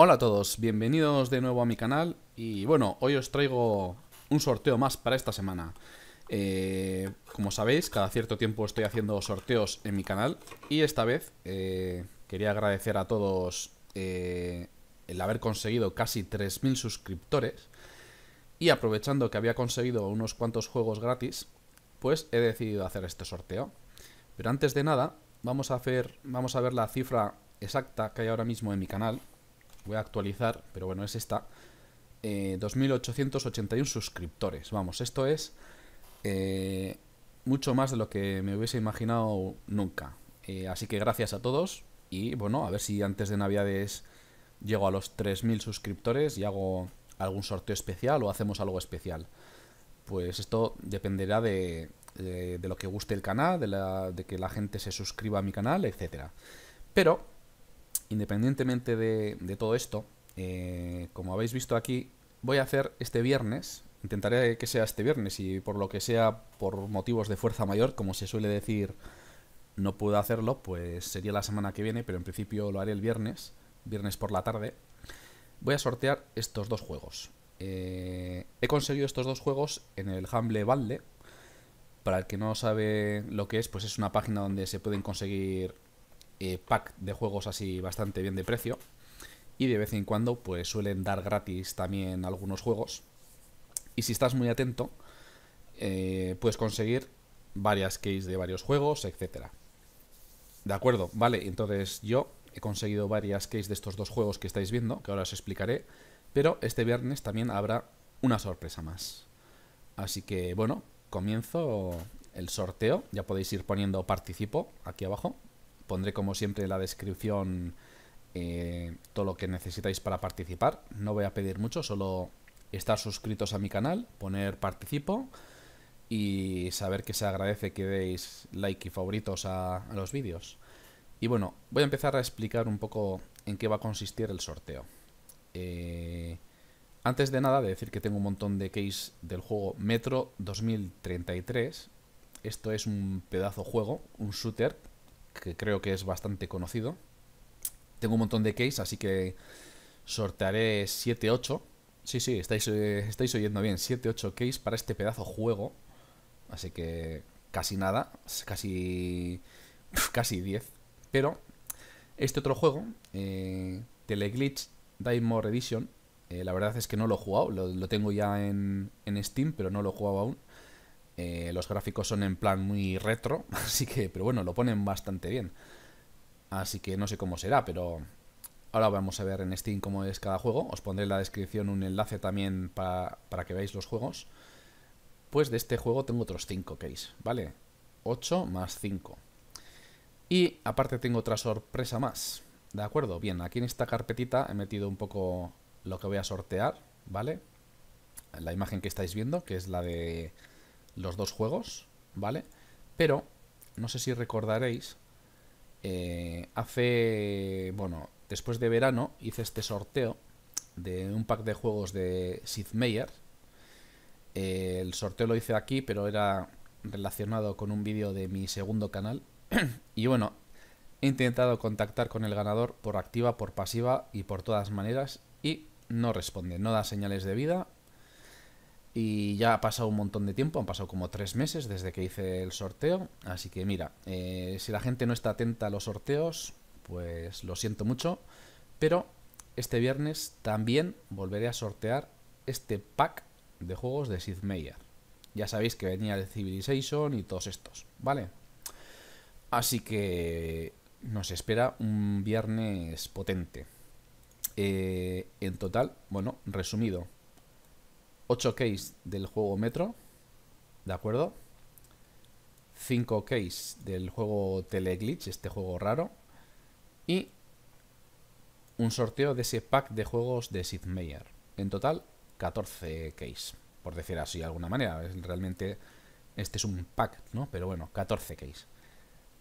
Hola a todos, bienvenidos de nuevo a mi canal y bueno, hoy os traigo un sorteo más para esta semana. Eh, como sabéis, cada cierto tiempo estoy haciendo sorteos en mi canal y esta vez eh, quería agradecer a todos eh, el haber conseguido casi 3.000 suscriptores y aprovechando que había conseguido unos cuantos juegos gratis, pues he decidido hacer este sorteo. Pero antes de nada, vamos a, hacer, vamos a ver la cifra exacta que hay ahora mismo en mi canal Voy a actualizar, pero bueno, es esta. 2.881 eh, suscriptores. Vamos, esto es eh, mucho más de lo que me hubiese imaginado nunca. Eh, así que gracias a todos y bueno, a ver si antes de Navidades llego a los 3.000 suscriptores y hago algún sorteo especial o hacemos algo especial. Pues esto dependerá de, de, lo que guste el canal, de, que la gente se suscriba a mi canal, etc... Pero independientemente de, todo esto, eh, como habéis visto aquí, voy a hacer este viernes, intentaré que sea este viernes y por lo que sea, por motivos de fuerza mayor, como se suele decir, no puedo hacerlo, pues sería la semana que viene, pero en principio lo haré el viernes, viernes por la tarde. Voy a sortear estos dos juegos. Eh, he conseguido estos dos juegos en el Humble Bundle. Para el que no sabe lo que es, pues es una página donde se pueden conseguir eh, pack de juegos así bastante bien de precio. Y de vez en cuando, pues suelen dar gratis también algunos juegos. Y si estás muy atento, eh, puedes conseguir varias keys de varios juegos, etcétera. De acuerdo, vale, entonces yo he conseguido varias keys de estos dos juegos que estáis viendo, que ahora os explicaré, pero este viernes también habrá una sorpresa más. Así que bueno, comienzo el sorteo, ya podéis ir poniendo participo aquí abajo Pondré como siempre en la descripción eh, todo lo que necesitáis para participar. No voy a pedir mucho, solo estar suscritos a mi canal, poner participo y saber que se agradece que deis like y favoritos a, los vídeos. Y bueno, voy a empezar a explicar un poco en qué va a consistir el sorteo. Eh, antes de nada, de decir que tengo un montón de case del juego Metro 2033. Esto es un pedazo juego, un shooter que creo que es bastante conocido. Tengo un montón de case, así que sortearé 7, 8. Sí, sí, estáis, eh, estáis oyendo bien, 7, 8 case para este pedazo juego. Así que casi nada, casi casi 10. Pero este otro juego, eh, Teleglitch More Edition, eh, la verdad es que no lo he jugado, lo, tengo ya en, en Steam, pero no lo he jugado aún. Eh, los gráficos son en plan muy retro, así que, pero bueno, lo ponen bastante bien. Así que no sé cómo será, pero ahora vamos a ver en Steam cómo es cada juego. Os pondré en la descripción un enlace también para, para que veáis los juegos. Pues de este juego tengo otros 5 case, ¿vale? 8 más 5. Y aparte tengo otra sorpresa más. ¿De acuerdo? Bien, aquí en esta carpetita he metido un poco lo que voy a sortear, ¿vale? La imagen que estáis viendo, que es la de los dos juegos, ¿vale? Pero, no sé si recordaréis, eh, hace, bueno, después de verano hice este sorteo de un pack de juegos de Sid Meier. Eh, el sorteo lo hice aquí, pero era relacionado con un vídeo de mi segundo canal. y bueno, he intentado contactar con el ganador por activa, por pasiva y por todas maneras y no responde, no da señales de vida y ya ha pasado un montón de tiempo, han pasado como tres meses desde que hice el sorteo. Así que mira, eh, si la gente no está atenta a los sorteos, pues lo siento mucho. Pero este viernes también volveré a sortear este pack de juegos de Sid Meier. Ya sabéis que venía de Civilization y todos estos, ¿vale? Así que nos espera un viernes potente. Eh, en total, bueno, resumido, 8 case del juego Metro, ¿de acuerdo? 5 case del juego Teleglitch, este juego raro. Y un sorteo de ese pack de juegos de Sid Meier. En total, 14 case, por decir así de alguna manera. Realmente este es un pack, ¿no? Pero bueno, 14 case,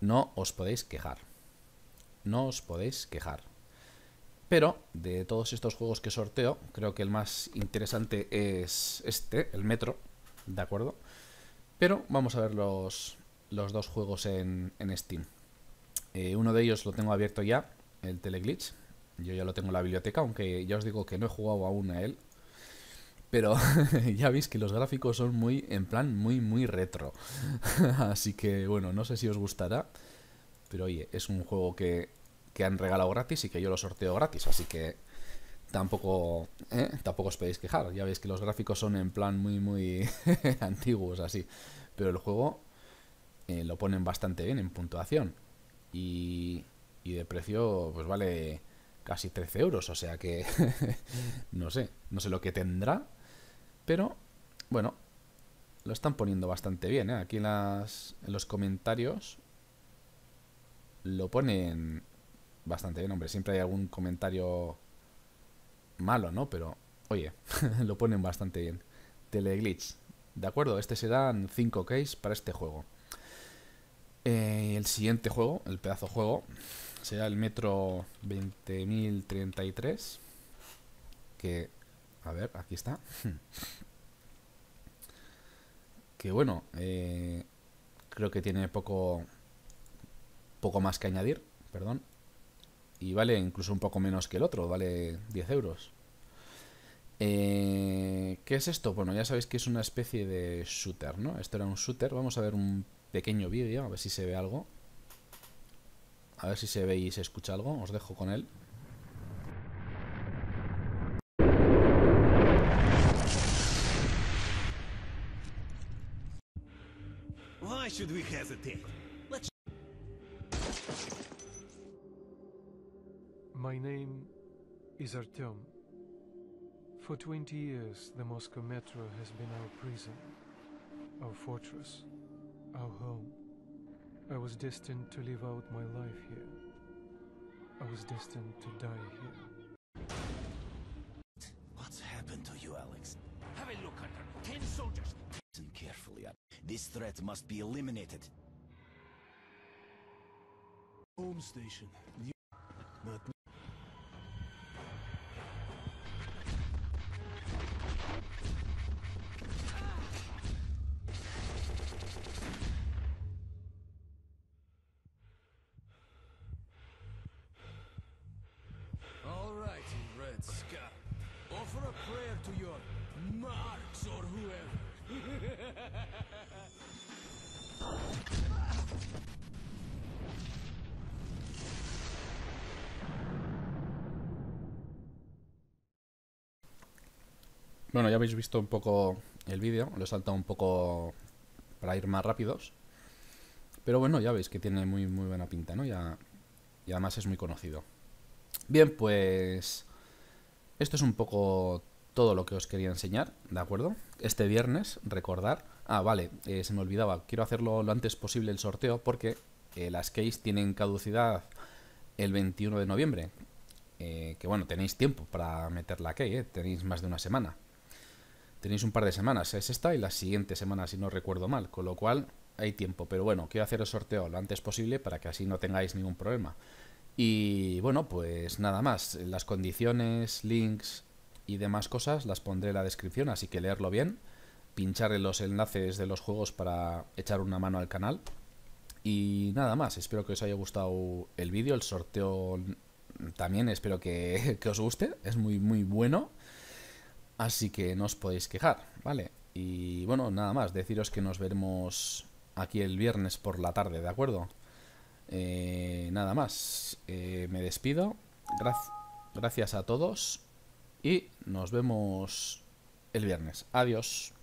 No os podéis quejar. No os podéis quejar. Pero de todos estos juegos que sorteo, creo que el más interesante es este, el Metro, ¿de acuerdo? Pero vamos a ver los, los dos juegos en, Steam. Eh, uno de ellos lo tengo abierto ya, el Teleglitch. Yo ya lo tengo en la biblioteca, aunque ya os digo que no he jugado aún a él. Pero ya veis que los gráficos son muy, en plan, muy, muy retro. Así que, bueno, no sé si os gustará. Pero oye, es un juego que que han regalado gratis y que yo lo sorteo gratis. Así que tampoco, ¿eh? tampoco os podéis quejar. Ya veis que los gráficos son en plan muy, muy antiguos, así. Pero el juego eh, lo ponen bastante bien en puntuación. Y, y de precio, pues vale casi 13 euros. O sea que no sé, no sé lo que tendrá. Pero bueno, lo están poniendo bastante bien. ¿eh? Aquí las, en los comentarios lo ponen bastante bien, hombre. Siempre hay algún comentario malo, ¿no? Pero, oye, lo ponen bastante bien. Teleglitch. De acuerdo, este dan 5 k para este juego. Eh, el siguiente juego, el pedazo juego, será el Metro 20.033. Que, a ver, aquí está. que bueno, eh, creo que tiene poco, poco más que añadir, perdón y vale incluso un poco menos que el otro, vale 10 euros. Eh, ¿Qué es esto? Bueno, ya sabéis que es una especie de shooter, ¿no? Esto era un shooter. Vamos a ver un pequeño vídeo, a ver si se ve algo. A ver si se ve y se escucha algo. Os dejo con él. Why should we My name is Artem. For 20 years, the Moscow Metro has been our prison, our fortress, our home. I was destined to live out my life here. I was destined to die here. What's happened to you, Alex? Have a look under. Ten soldiers. Listen carefully. This threat must be eliminated. Home station. Not prayer to your Bueno, ya habéis visto un poco el vídeo, lo he saltado un poco para ir más rápidos. Pero bueno, ya veis que tiene muy, muy buena pinta, ¿no? Ya, y además es muy conocido. Bien, pues esto es un poco todo lo que os quería enseñar, ¿de acuerdo? Este viernes, recordar. Ah, vale, eh, se me olvidaba. Quiero hacerlo lo antes posible el sorteo porque eh, las keys tienen caducidad el 21 de noviembre. Eh, que bueno, tenéis tiempo para meter la key, tenéis más de una semana. Tenéis un par de semanas, es esta y la siguiente semana, si no recuerdo mal. Con lo cual, hay tiempo. Pero bueno, quiero hacer el sorteo lo antes posible para que así no tengáis ningún problema. Y bueno, pues nada más. Las condiciones, links, y demás cosas las pondré en la descripción, así que leerlo bien, pinchar en los enlaces de los juegos para echar una mano al canal. Y nada más, espero que os haya gustado el vídeo, el sorteo también espero que, que os guste, es muy muy bueno, así que no os podéis quejar, ¿vale? Y bueno, nada más, deciros que nos veremos aquí el viernes por la tarde, ¿de acuerdo? Eh, nada más, eh, me despido, gracias a todos y nos vemos el viernes. Adiós.